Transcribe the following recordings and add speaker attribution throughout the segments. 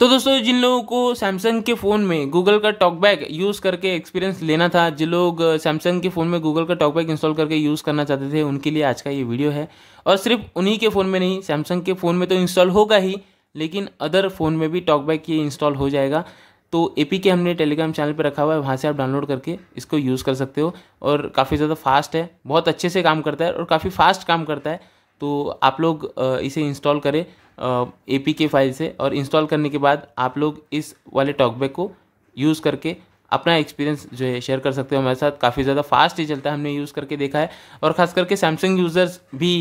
Speaker 1: तो दोस्तों जिन लोगों को सैमसंग के फ़ोन में गूगल का टॉकबैक यूज़ करके एक्सपीरियंस लेना था जिन लोग सैमसंग के फ़ोन में गूगल का टॉकबैक इंस्टॉल करके यूज़ करना चाहते थे उनके लिए आज का ये वीडियो है और सिर्फ उन्हीं के फ़ोन में नहीं सैमसंग के फ़ोन में तो इंस्टॉल होगा ही लेकिन अदर फ़ोन में भी टॉकबैक ये इंस्टॉल हो जाएगा तो ए के हमने टेलीग्राम चैनल पर रखा हुआ है वहाँ से आप डाउनलोड करके इसको यूज़ कर सकते हो और काफ़ी ज़्यादा फास्ट है बहुत अच्छे से काम करता है और काफ़ी फास्ट काम करता है तो आप लोग इसे इंस्टॉल करें ए पी के फाइल से और इंस्टॉल करने के बाद आप लोग इस वाले टॉकबैक को यूज़ करके अपना एक्सपीरियंस जो है शेयर कर सकते हो हमारे साथ काफ़ी ज़्यादा फास्ट ही चलता है हमने यूज़ करके देखा है और ख़ास करके सैमसंग यूज़र्स भी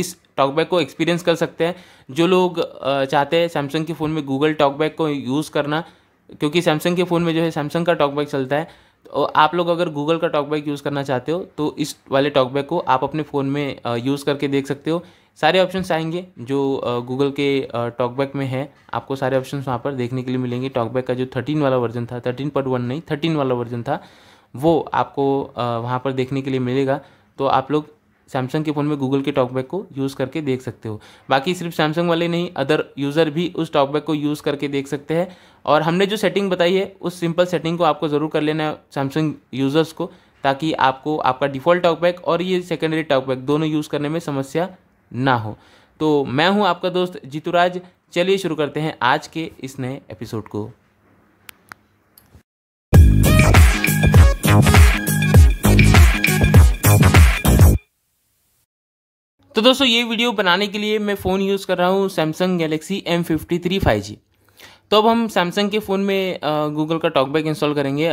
Speaker 1: इस टॉकबैक को एक्सपीरियंस कर सकते हैं जो लोग चाहते हैं सैमसंग के फ़ोन में गूगल टॉकबैक को यूज़ करना क्योंकि सैमसंग के फ़ोन में जो है सैमसंग का टॉकबैक चलता है तो आप लोग अगर गूगल का टॉकबैक यूज़ करना चाहते हो तो इस वाले टॉकबैक को आप अपने फ़ोन में यूज़ करके देख सकते हो सारे ऑप्शंस आएंगे जो गूगल के टॉकबैक में है आपको सारे ऑप्शंस वहाँ पर देखने के लिए मिलेंगे टॉकबैक का जो थर्टीन वाला वर्जन था थर्टीन पॉइंट वन नहीं थर्टीन वाला वर्जन था वो आपको वहाँ पर देखने के लिए मिलेगा तो आप लोग सैमसंग के फ़ोन में गूगल के टॉकबैक को यूज़ करके देख सकते हो बाकी सिर्फ सैमसंग वाले नहीं अदर यूज़र भी उस टॉकबैक को यूज़ करके देख सकते हैं और हमने जो सेटिंग बताई है उस सिंपल सेटिंग को आपको ज़रूर कर लेना है सैमसंग यूज़र्स को ताकि आपको आपका डिफ़ॉल्ट टॉकबैक और ये सेकेंडरी टॉकबैक दोनों यूज़ करने में समस्या ना हो तो मैं हूँ आपका दोस्त जीतुराज चलिए शुरू करते हैं आज के इस नए एपिसोड को तो दोस्तों ये वीडियो बनाने के लिए मैं फ़ोन यूज़ कर रहा हूँ Samsung Galaxy M fifty three five G तो अब हम सैमसंग के फ़ोन में गूगल का टॉकबैक इंस्टॉल करेंगे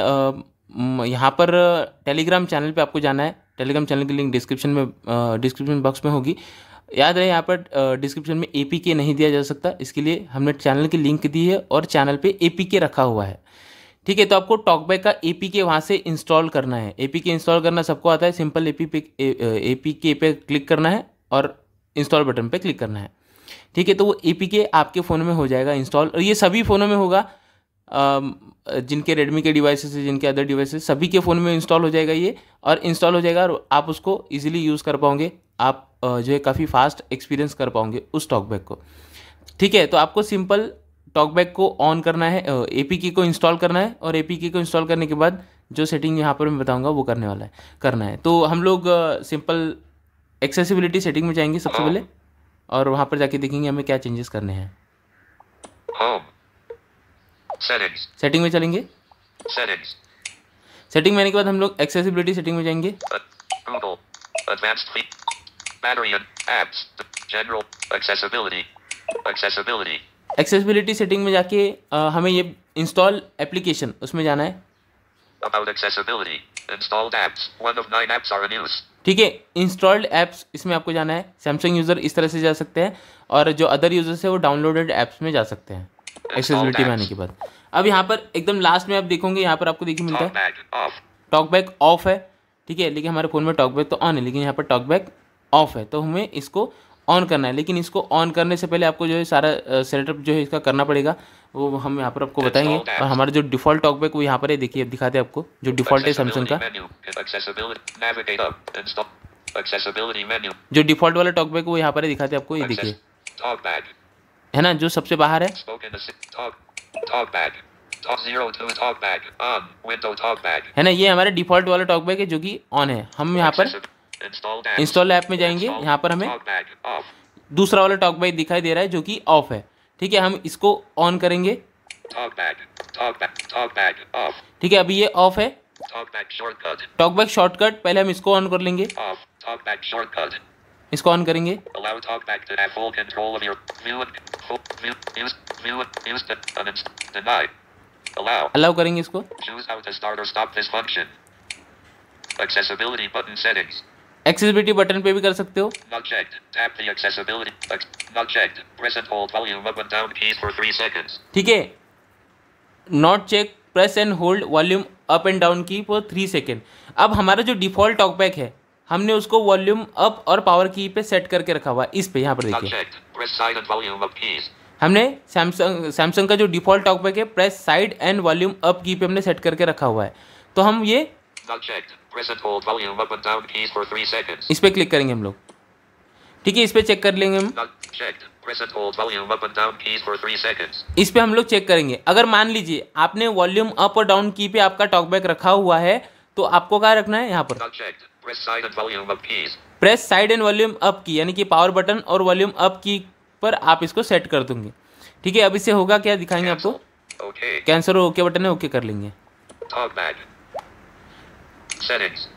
Speaker 1: यहाँ पर टेलीग्राम चैनल पे आपको जाना है टेलीग्राम चैनल की लिंक डिस्क्रिप्शन में डिस्क्रिप्शन बॉक्स में होगी याद रहे यहाँ पर डिस्क्रिप्शन में ए नहीं दिया जा सकता इसके लिए हमने चैनल की लिंक दी है और चैनल पर ए रखा हुआ है ठीक है तो आपको टॉकबैक का ए पी के वहाँ से इंस्टॉल करना है ए पी के इंस्टॉल करना सबको आता है simple A P A P K पे क्लिक करना है और इंस्टॉल बटन पर क्लिक करना है ठीक है तो वो ए आपके फ़ोन में हो जाएगा इंस्टॉल और ये सभी फ़ोनों में होगा जिनके रेडमी के डिवाइसेस है जिनके अदर डिवाइसेस सभी के फ़ोन में इंस्टॉल हो जाएगा ये और इंस्टॉल हो जाएगा और आप उसको इजीली यूज़ कर पाओगे आप जो है काफ़ी फास्ट एक्सपीरियंस कर पाओगे उस टॉकबैक को ठीक है तो आपको सिंपल टॉकबैक को ऑन करना है ए को इंस्टॉल करना है और ए को इंस्टॉल करने के बाद जो सेटिंग यहाँ पर मैं बताऊँगा वो करने वाला है करना है तो हम लोग सिंपल एक्सेसिबिलिटी सेटिंग में जाएंगे सबसे पहले हाँ। और वहां पर जाके देखेंगे हमें क्या चेंजेस करने हैं
Speaker 2: हाँ। सेटिंग
Speaker 1: में चलेंगे सेटिंग में आने के बाद हम लोग एक्सेसिबिलिटी सेटिंग में जाएंगे एक्सेसिबिलिटी सेटिंग में जाके आ, हमें ये इंस्टॉल एप्लीकेशन उसमें जाना है
Speaker 2: About accessibility. Installed apps. One of nine apps are in use.
Speaker 1: ठीक है इंस्टॉल्ड ऐप्स इसमें आपको जाना है सैमसंग यूज़र इस तरह से जा सकते हैं और जो अदर यूज़र्स है वो डाउनलोडेड ऐप्स में जा सकते हैं एक्सेसिबिलिटी में आने के बाद अब यहाँ पर एकदम लास्ट में आप देखोगे यहाँ पर आपको देखिए मिलता है टॉकबैक ऑफ है ठीक है लेकिन हमारे फ़ोन में टॉकबैक तो ऑन है लेकिन यहाँ पर टॉकबैक ऑफ है तो हमें इसको ऑन करना है लेकिन इसको ऑन करने से पहले आपको जो है सारा सेटअप जो है इसका करना पड़ेगा वो हम यहाँ पर आपको बताएंगे और हमारा जो डिफॉल्ट टॉकबैक वो यहाँ पर है देखिए दिखाते हैं आपको जो डिफॉल्ट है सैमसंग का जो डिफॉल्ट वाला टॉकबैक वो यहाँ पर है दिखाते हैं आपको ये देखिए है ना जो सबसे बाहर है है ना ये हमारे डिफॉल्ट वाला टॉकबैक है जो कि ऑन है हम यहाँ पर इंस्टॉल ऐप में जाएंगे यहाँ पर हमें दूसरा वाला टॉक बैग दिखाई दे रहा है जो कि ऑफ है ठीक है हम इसको ऑन करेंगे ठीक है अभी ये ऑफ है टॉक बैग शॉर्टकट पहले हम इसको ऑन कर लेंगे इसको ऑन करेंगे अलाउ करेंगे इसको
Speaker 2: Accessibility button settings.
Speaker 1: Accessibility button पे भी कर सकते हो ठीक है not check press and hold volume up and down key for three second अब हमारा जो डिफॉल्ट टॉकबैक है हमने उसको वॉल्यूम अप और पावर की पे सेट करके रखा हुआ है इस पे यहाँ पर
Speaker 2: देखिए
Speaker 1: हमने सैमसंग सैमसंग का जो डिफॉल्ट टॉकबैक है press side and volume up key पे हमने सेट करके रखा हुआ है तो हम ये इस पर क्लिक करेंगे हम लोग ठीक है इस पर चेक कर लेंगे हम इस पर हम लोग चेक करेंगे अगर मान लीजिए आपने वॉल्यूम अप और डाउन की पे आपका टॉकबैक रखा हुआ है तो आपको क्या रखना है यहाँ पर press side and volume up key यानी कि पावर बटन और वॉल्यूम अप की पर आप इसको सेट कर दूंगे ठीक है अब इससे होगा क्या दिखाएंगे आपको कैंसर ओके बटन है ओके कर लेंगे
Speaker 2: settings.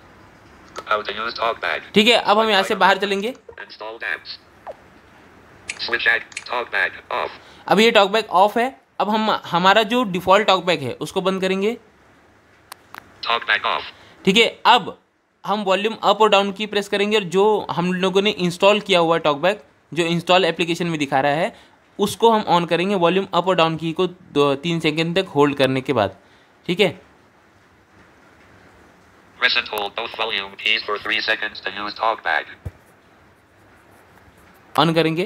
Speaker 2: How to use talkback.
Speaker 1: ठीक है अब हम यहाँ से बाहर चलेंगे अब ये टॉकबैक ऑफ है अब हम हमारा जो डिफॉल्ट टॉकबैक है उसको बंद करेंगे ठीक है अब हम वॉल्यूम अप और डाउन की प्रेस करेंगे और जो हम लोगों ने इंस्टॉल किया हुआ टॉकबैक जो इंस्टॉल एप्लीकेशन में दिखा रहा है उसको हम ऑन करेंगे वॉल्यूम अप और डाउन की को दो तीन सेकेंड तक होल्ड करने के बाद ठीक है
Speaker 2: Press and hold both volume keys for 3 seconds to use talkback. ऑन karenge?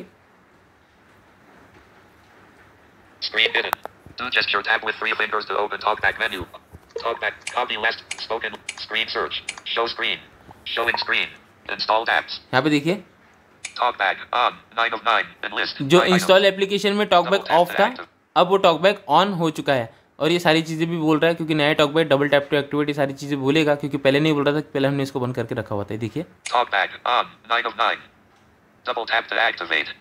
Speaker 2: Screen hidden. Do gesture tab with three fingers to open talkback menu. Talkback, copy last, spoken, screen search, show screen, showing screen, install apps. यहाँ पे देखिए Talkback on, 9 of 9, enlist. जो
Speaker 1: install application में TalkBack off था अब वो TalkBack on हो चुका है और ये सारी चीज़ें भी बोल रहा है क्योंकि नया talk by double tap to activate ये सारी चीज़ें बोलेगा क्योंकि पहले नहीं बोल रहा था पहले हमने इसको बंद करके रखा हुआ था देखिए
Speaker 2: um, oh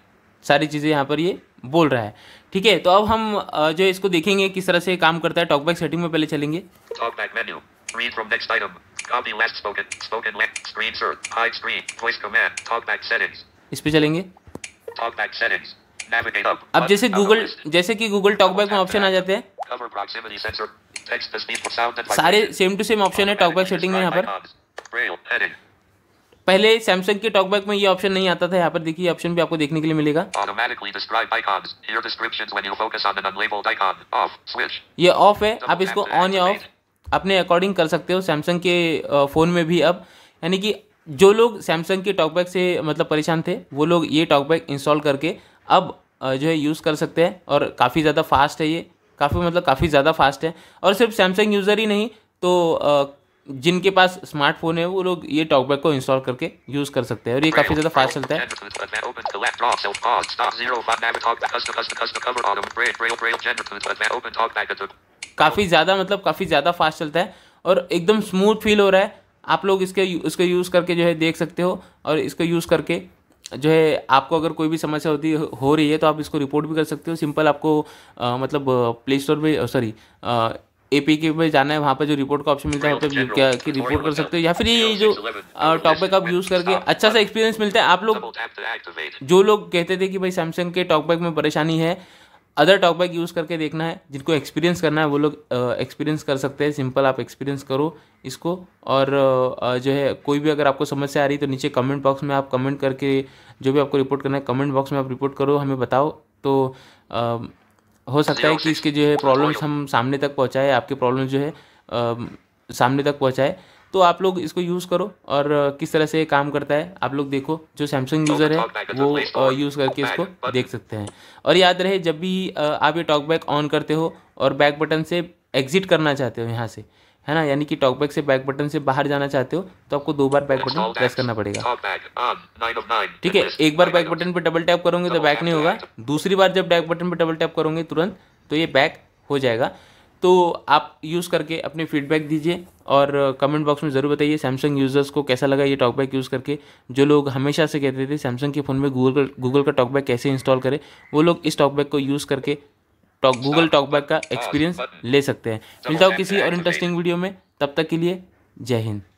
Speaker 1: सारी चीज़ें यहाँ पर ये बोल रहा है ठीक है तो अब हम जो इसको देखेंगे किस तरह से काम करता है टॉकबैक सेटिंग में पहले चलेंगे इस पे चलेंगे.
Speaker 2: अब जैसे गूगल
Speaker 1: जैसे कि गूगल टॉकबैक में ऑप्शन आ जाते हैं
Speaker 2: सारे सेम टू
Speaker 1: सेम ऑप्शन है टॉकबैक सेटिंग में यहाँ पर पहले सैमसंग के टॉकबैक में ये ऑप्शन नहीं आता था यहाँ पर देखिए ऑप्शन भी आपको देखने के लिए मिलेगा ये ऑफ है आप इसको ऑन या ऑफ अपने अकॉर्डिंग कर सकते हो सैमसंग के फ़ोन में भी अब यानी कि जो लोग सैमसंग के टॉकबैक से मतलब परेशान थे वो लोग ये टॉकबैक इंस्टॉल करके अब जो है यूज़ कर सकते हैं और काफ़ी ज़्यादा फास्ट है ये काफ़ी मतलब काफ़ी ज़्यादा फास्ट है और सिर्फ सैमसंग यूज़र ही नहीं तो जिनके पास स्मार्टफोन है वो लोग ये टॉकबैक को इंस्टॉल करके यूज़ कर सकते हैं और ये काफ़ी ज़्यादा फास्ट चलता है काफ़ी ज़्यादा मतलब काफ़ी ज़्यादा फास्ट चलता है और एकदम स्मूथ फील हो रहा है आप लोग इसके इसको यूज़ करके जो है देख सकते हो और इसको यूज़ करके जो है आपको अगर कोई भी समस्या होती हो रही है तो आप इसको रिपोर्ट भी कर सकते हो सिंपल आपको आ, मतलब प्ले स्टोर पर सॉरी ए पी के में जाना है वहाँ पे जो रिपोर्ट का ऑप्शन मिलता है वहाँ क्या कि रिपोर्ट कर सकते हो या फिर ये जो टॉकबैक आप यूज़ करके अच्छा सा एक्सपीरियंस मिलता है आप लोग जो लोग कहते थे कि भाई सैमसंग के टॉकबैक में परेशानी है अदर टॉकबैक यूज़ करके देखना है जिनको एक्सपीरियंस करना है वो लोग एक्सपीरियंस कर सकते हैं सिंपल आप एक्सपीरियंस करो इसको और आ, जो है कोई भी अगर आपको समस्या आ रही तो नीचे कमेंट बॉक्स में आप कमेंट करके जो भी आपको रिपोर्ट करना है कमेंट बॉक्स में आप रिपोर्ट करो हमें बताओ तो आ, हो सकता है कि इसके जो है प्रॉब्लम्स हम सामने तक पहुँचाए आपके प्रॉब्लम जो है सामने तक पहुँचाए तो आप लोग इसको यूज़ करो और किस तरह से काम करता है आप लोग देखो जो सैमसंग यूज़र है वो यूज़ करके इसको देख सकते हैं और याद रहे जब भी आप ये टॉकबैक ऑन करते हो और बैक बटन से एग्ज़िट करना चाहते हो यहाँ से है ना यानी कि टॉकबैक से बैक बटन से बाहर जाना चाहते हो तो आपको दो बार बैक बटन प्रेस करना पड़ेगा ठीक है एक बार बैक बटन पर डबल टैप करोगे तो बैक नहीं होगा दूसरी बार जब बैक बटन पर डबल टैप करोगे तुरंत तो ये बैक हो जाएगा तो आप यूज़ करके अपने फीडबैक दीजिए और कमेंट uh, बॉक्स में ज़रूर बताइए सैमसंग यूज़र्स को कैसा लगा ये टॉकबैक यूज़ करके जो लोग हमेशा से कहते थे सैमसंग के फ़ोन में गूगल गूगल का टॉकबैक कैसे इंस्टॉल करें वो लोग इस टॉकबैक को यूज़ करके टॉक गूगल टॉकबैक का एक्सपीरियंस हाँ, ले सकते हैं मिलता हूँ किसी और इंटरेस्टिंग वीडियो में तब तक के लिए जय हिंद